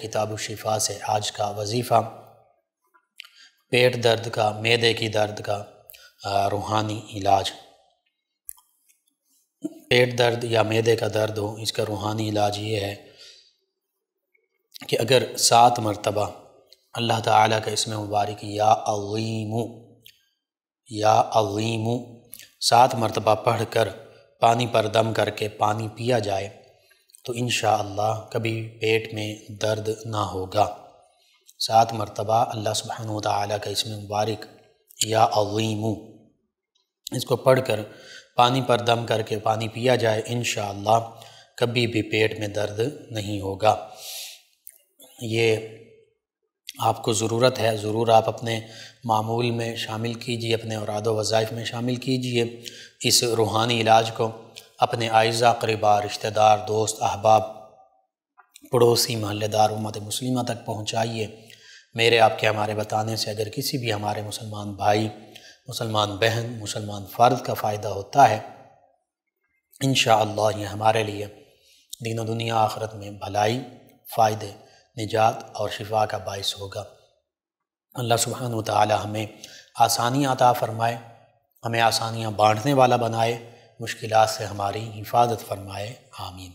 किताब शिफा से आज का वजीफ़ा पेट दर्द का मैदे की दर्द का रूहानी इलाज पेट दर्द या मैदे का दर्द हो इसका रूहानी इलाज ये है कि अगर सात मरतबा अल्लाह ताला का इसमें मुबारक या अलीमु या अलीमु सात मरतबा पढ़ कर पानी पर दम करके पानी पिया जाए तो इन कभी पेट में दर्द ना होगा सात मरतबा अल्लाह सुबहान तला का इसमें मुबारक या अवीम इसको पढ़ कर पानी पर दम करके पानी पिया जाए इन कभी भी पेट में दर्द नहीं होगा ये आपको ज़रूरत है ज़रूर आप अपने मामूल में शामिल कीजिए अपने औराद वज़ाइफ में शामिल कीजिए इस रूहानी इलाज को अपने आयज़ा करीबा रिश्तेदार दोस्त अहबाब पड़ोसी महल्लेदार उम्मत मुस्लिमा तक पहुँचाइए मेरे आपके हमारे बताने से अगर किसी भी हमारे मुसलमान भाई मुसलमान बहन मुसलमान फ़र्द का फ़ायदा होता है इन ये हमारे लिए दीनों दुनिया आखरत में भलाई फ़ायदे निजात और शिफा का बायस होगा अल्लाह सुबहान तमें आसानियाँ अता फ़रमाए हमें आसानियाँ बाँटने वाला बनाए मुश्किल से हमारी हिफाजत फरमाए आमीन